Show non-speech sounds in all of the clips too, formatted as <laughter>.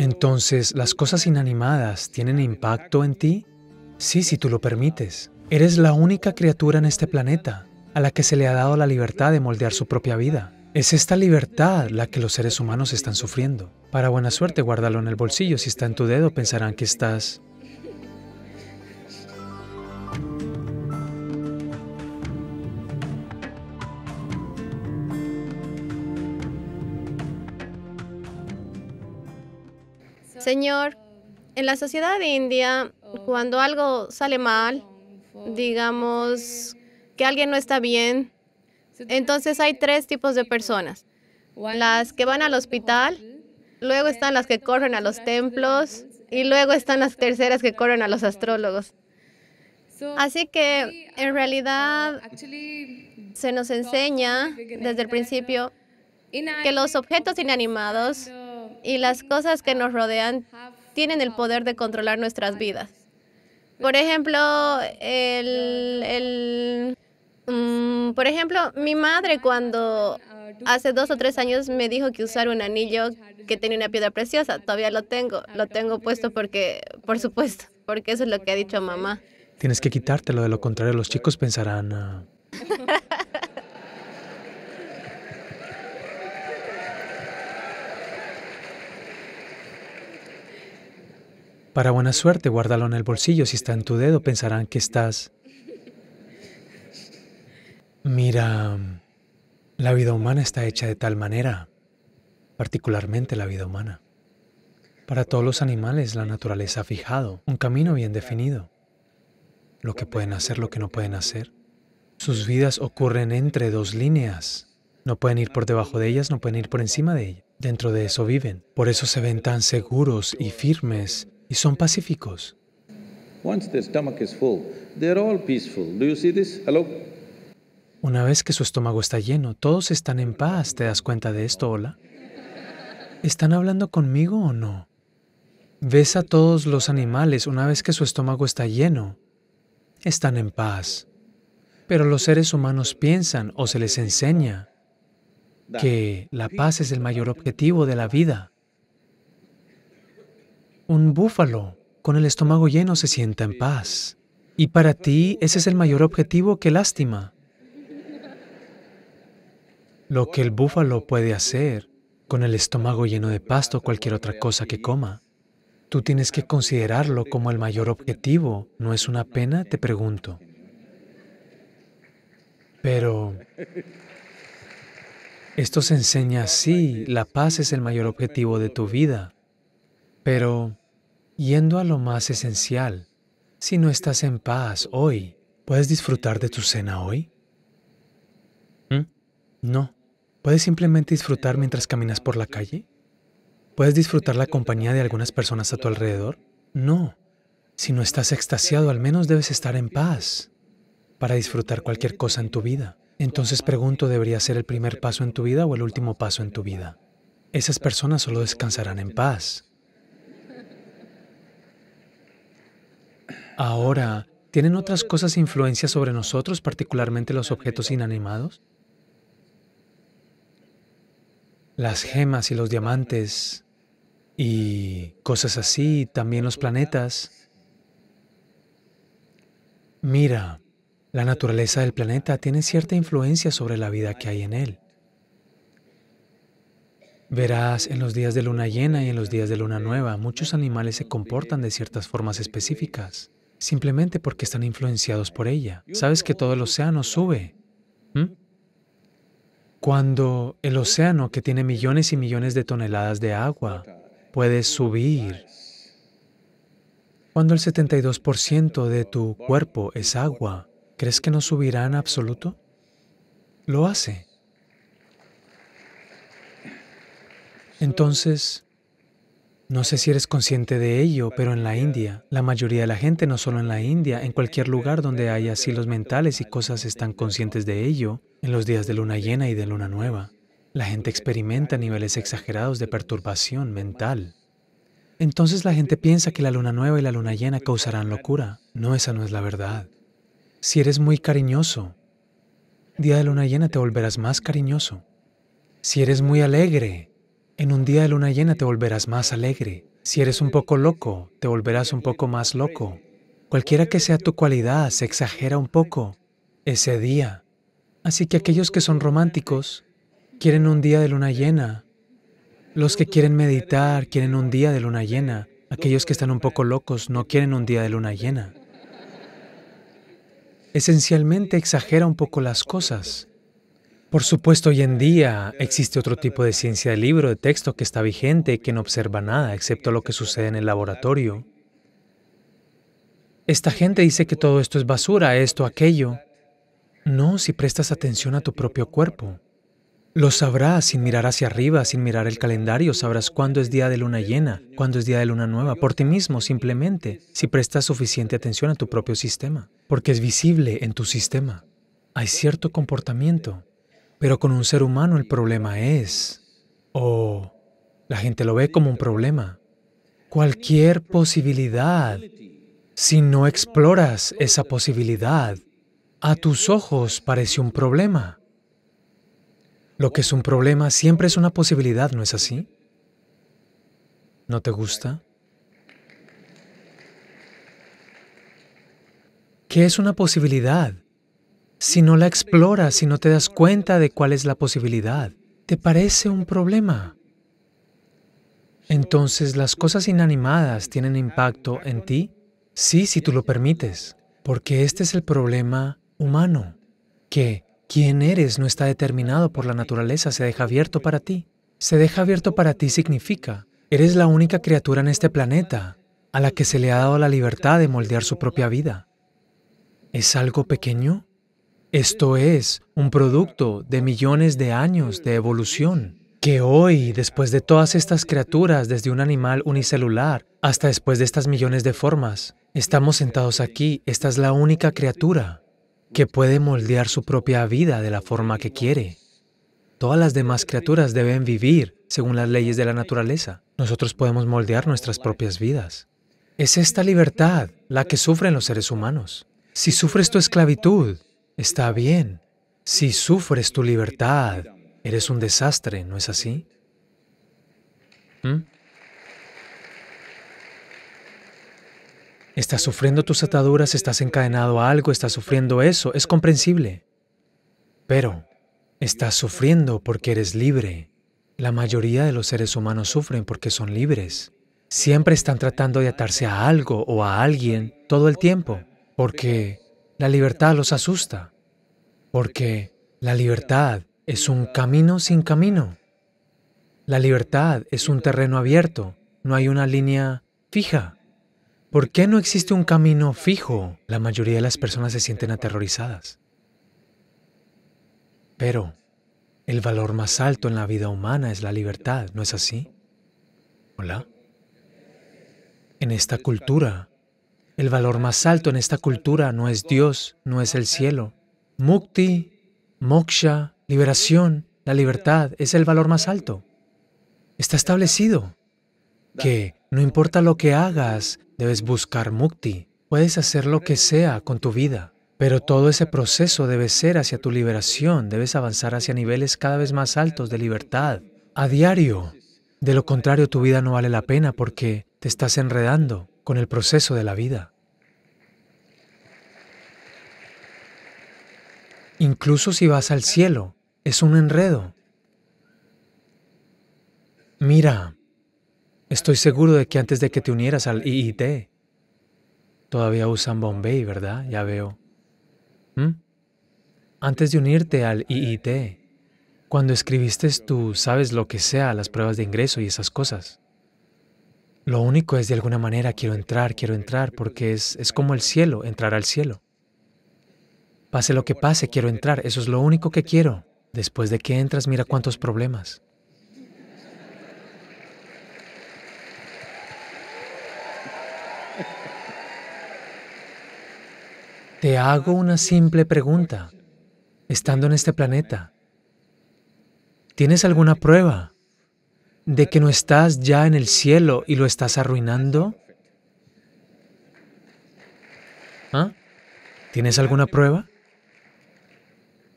Entonces, ¿las cosas inanimadas tienen impacto en ti? Sí, si tú lo permites. Eres la única criatura en este planeta a la que se le ha dado la libertad de moldear su propia vida. Es esta libertad la que los seres humanos están sufriendo. Para buena suerte, guárdalo en el bolsillo. Si está en tu dedo, pensarán que estás Señor, en la sociedad india, cuando algo sale mal, digamos que alguien no está bien, entonces hay tres tipos de personas. Las que van al hospital, luego están las que corren a los templos y luego están las terceras que corren a los astrólogos. Así que en realidad se nos enseña desde el principio que los objetos inanimados y las cosas que nos rodean tienen el poder de controlar nuestras vidas. Por ejemplo, el, mm, por ejemplo, mi madre cuando hace dos o tres años me dijo que usar un anillo que tenía una piedra preciosa, todavía lo tengo, lo tengo puesto porque, por supuesto, porque eso es lo que ha dicho mamá. Tienes que quitártelo, de lo contrario los chicos pensarán... Ah. <laughs> Para buena suerte, guárdalo en el bolsillo. Si está en tu dedo, pensarán que estás... Mira, la vida humana está hecha de tal manera, particularmente la vida humana. Para todos los animales la naturaleza ha fijado un camino bien definido. Lo que pueden hacer, lo que no pueden hacer. Sus vidas ocurren entre dos líneas. No pueden ir por debajo de ellas, no pueden ir por encima de ellas. Dentro de eso viven. Por eso se ven tan seguros y firmes y son pacíficos. Una vez que su estómago está lleno, todos están en paz. ¿Te das cuenta de esto, hola? ¿Están hablando conmigo o no? Ves a todos los animales una vez que su estómago está lleno. Están en paz. Pero los seres humanos piensan o se les enseña que la paz es el mayor objetivo de la vida. Un búfalo con el estómago lleno se sienta en paz. Y para ti ese es el mayor objetivo que lástima. Lo que el búfalo puede hacer con el estómago lleno de pasto o cualquier otra cosa que coma. Tú tienes que considerarlo como el mayor objetivo. ¿No es una pena? Te pregunto. Pero esto se enseña así. La paz es el mayor objetivo de tu vida. Pero, yendo a lo más esencial, si no estás en paz hoy, ¿puedes disfrutar de tu cena hoy? ¿Mm? No. ¿Puedes simplemente disfrutar mientras caminas por la calle? ¿Puedes disfrutar la compañía de algunas personas a tu alrededor? No. Si no estás extasiado, al menos debes estar en paz para disfrutar cualquier cosa en tu vida. Entonces pregunto, ¿debería ser el primer paso en tu vida o el último paso en tu vida? Esas personas solo descansarán en paz. Ahora, ¿tienen otras cosas influencia sobre nosotros, particularmente los objetos inanimados? Las gemas y los diamantes y cosas así, también los planetas. Mira, la naturaleza del planeta tiene cierta influencia sobre la vida que hay en él. Verás, en los días de luna llena y en los días de luna nueva, muchos animales se comportan de ciertas formas específicas simplemente porque están influenciados por ella. Sabes que todo el océano sube. Cuando el océano, que tiene millones y millones de toneladas de agua, puede subir, cuando el 72% de tu cuerpo es agua, ¿crees que no subirá en absoluto? Lo hace. Entonces, no sé si eres consciente de ello, pero en la India, la mayoría de la gente, no solo en la India, en cualquier lugar donde haya asilos mentales y cosas están conscientes de ello, en los días de luna llena y de luna nueva, la gente experimenta niveles exagerados de perturbación mental. Entonces la gente piensa que la luna nueva y la luna llena causarán locura. No, esa no es la verdad. Si eres muy cariñoso, día de luna llena te volverás más cariñoso. Si eres muy alegre, en un día de luna llena te volverás más alegre. Si eres un poco loco, te volverás un poco más loco. Cualquiera que sea tu cualidad, se exagera un poco ese día. Así que aquellos que son románticos quieren un día de luna llena. Los que quieren meditar quieren un día de luna llena. Aquellos que están un poco locos no quieren un día de luna llena. Esencialmente exagera un poco las cosas. Por supuesto, hoy en día existe otro tipo de ciencia de libro, de texto, que está vigente, que no observa nada, excepto lo que sucede en el laboratorio. Esta gente dice que todo esto es basura, esto, aquello. No, si prestas atención a tu propio cuerpo. Lo sabrás sin mirar hacia arriba, sin mirar el calendario, sabrás cuándo es día de luna llena, cuándo es día de luna nueva, por ti mismo, simplemente, si prestas suficiente atención a tu propio sistema, porque es visible en tu sistema. Hay cierto comportamiento pero con un ser humano el problema es, o la gente lo ve como un problema, cualquier posibilidad. Si no exploras esa posibilidad, a tus ojos parece un problema. Lo que es un problema siempre es una posibilidad, ¿no es así? ¿No te gusta? ¿Qué es una posibilidad? Si no la exploras, si no te das cuenta de cuál es la posibilidad, te parece un problema. Entonces, ¿las cosas inanimadas tienen impacto en ti? Sí, si tú lo permites, porque este es el problema humano, que quién eres no está determinado por la naturaleza, se deja abierto para ti. Se deja abierto para ti significa, eres la única criatura en este planeta a la que se le ha dado la libertad de moldear su propia vida. ¿Es algo pequeño? Esto es un producto de millones de años de evolución, que hoy, después de todas estas criaturas, desde un animal unicelular hasta después de estas millones de formas, estamos sentados aquí, esta es la única criatura que puede moldear su propia vida de la forma que quiere. Todas las demás criaturas deben vivir según las leyes de la naturaleza. Nosotros podemos moldear nuestras propias vidas. Es esta libertad la que sufren los seres humanos. Si sufres tu esclavitud, Está bien. Si sufres tu libertad, eres un desastre, ¿no es así? ¿Mm? Estás sufriendo tus ataduras, estás encadenado a algo, estás sufriendo eso, es comprensible. Pero estás sufriendo porque eres libre. La mayoría de los seres humanos sufren porque son libres. Siempre están tratando de atarse a algo o a alguien todo el tiempo, porque la libertad los asusta, porque la libertad es un camino sin camino. La libertad es un terreno abierto, no hay una línea fija. ¿Por qué no existe un camino fijo? La mayoría de las personas se sienten aterrorizadas. Pero el valor más alto en la vida humana es la libertad, ¿no es así? Hola. En esta cultura el valor más alto en esta cultura no es Dios, no es el cielo. Mukti, moksha, liberación, la libertad es el valor más alto. Está establecido que no importa lo que hagas, debes buscar mukti. Puedes hacer lo que sea con tu vida, pero todo ese proceso debe ser hacia tu liberación, debes avanzar hacia niveles cada vez más altos de libertad, a diario. De lo contrario, tu vida no vale la pena porque te estás enredando con el proceso de la vida. Incluso si vas al cielo, es un enredo. Mira, estoy seguro de que antes de que te unieras al IIT, todavía usan Bombay, ¿verdad? Ya veo. ¿Mm? Antes de unirte al IIT, cuando escribiste tú, sabes lo que sea, las pruebas de ingreso y esas cosas. Lo único es de alguna manera quiero entrar, quiero entrar, porque es, es como el cielo, entrar al cielo. Pase lo que pase, quiero entrar, eso es lo único que quiero. Después de que entras, mira cuántos problemas. Te hago una simple pregunta. Estando en este planeta, ¿tienes alguna prueba de que no estás ya en el cielo y lo estás arruinando? ¿Ah? ¿Tienes alguna prueba?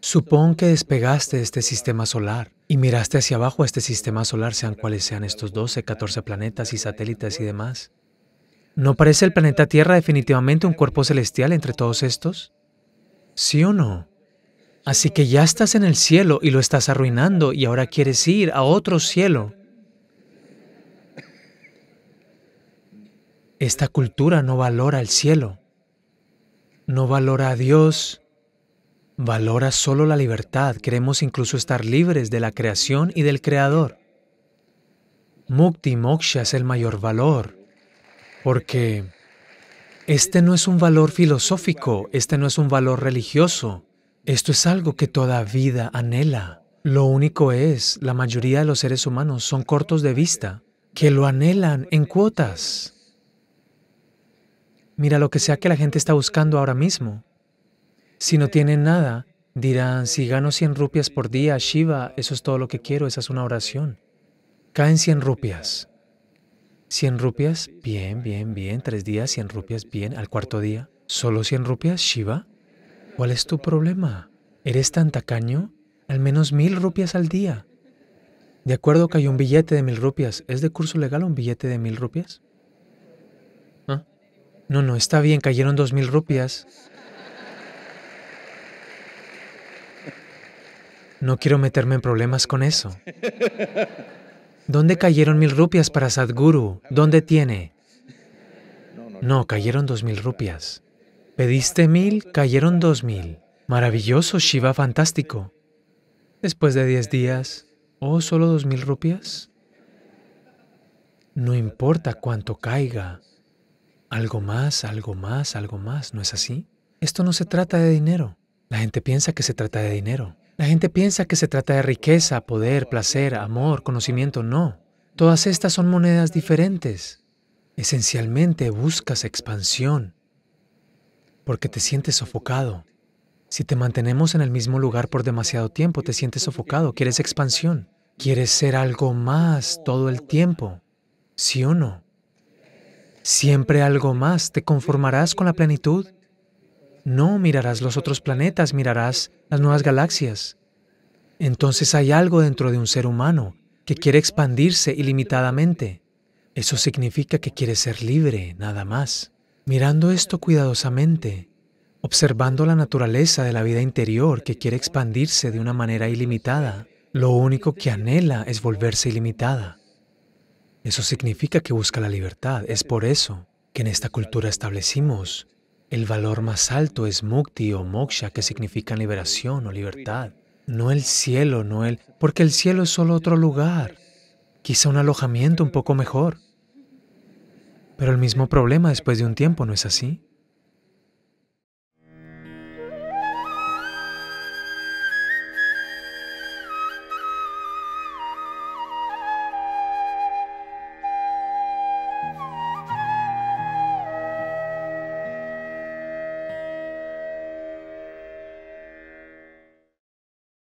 Supón que despegaste de este sistema solar y miraste hacia abajo a este sistema solar, sean cuales sean estos 12, 14 planetas y satélites y demás. ¿No parece el planeta Tierra definitivamente un cuerpo celestial entre todos estos? ¿Sí o no? Así que ya estás en el cielo y lo estás arruinando y ahora quieres ir a otro cielo Esta cultura no valora el cielo, no valora a Dios, valora solo la libertad. Queremos incluso estar libres de la creación y del creador. Mukti Moksha es el mayor valor, porque este no es un valor filosófico, este no es un valor religioso, esto es algo que toda vida anhela. Lo único es, la mayoría de los seres humanos son cortos de vista, que lo anhelan en cuotas mira lo que sea que la gente está buscando ahora mismo. Si no tienen nada, dirán, si gano 100 rupias por día, Shiva, eso es todo lo que quiero, esa es una oración. Caen 100 rupias. 100 rupias, bien, bien, bien, tres días, 100 rupias, bien, al cuarto día. ¿Solo 100 rupias, Shiva? ¿Cuál es tu problema? ¿Eres tan tacaño? Al menos mil rupias al día. De acuerdo que hay un billete de mil rupias, ¿es de curso legal un billete de mil rupias? No, no, está bien, cayeron dos mil rupias. No quiero meterme en problemas con eso. ¿Dónde cayeron mil rupias para Sadhguru? ¿Dónde tiene? No, cayeron dos mil rupias. Pediste mil, cayeron dos mil. Maravilloso, Shiva, fantástico. Después de diez días, ¿oh, solo dos mil rupias? No importa cuánto caiga, algo más, algo más, algo más, ¿no es así? Esto no se trata de dinero. La gente piensa que se trata de dinero. La gente piensa que se trata de riqueza, poder, placer, amor, conocimiento. No. Todas estas son monedas diferentes. Esencialmente buscas expansión porque te sientes sofocado. Si te mantenemos en el mismo lugar por demasiado tiempo, te sientes sofocado, quieres expansión, quieres ser algo más todo el tiempo, ¿sí o no? Siempre algo más, te conformarás con la plenitud. No mirarás los otros planetas, mirarás las nuevas galaxias. Entonces hay algo dentro de un ser humano que quiere expandirse ilimitadamente. Eso significa que quiere ser libre, nada más. Mirando esto cuidadosamente, observando la naturaleza de la vida interior que quiere expandirse de una manera ilimitada, lo único que anhela es volverse ilimitada. Eso significa que busca la libertad. Es por eso que en esta cultura establecimos el valor más alto es mukti o moksha, que significa liberación o libertad. No el cielo, no el... Porque el cielo es solo otro lugar. Quizá un alojamiento un poco mejor. Pero el mismo problema después de un tiempo, ¿no es así?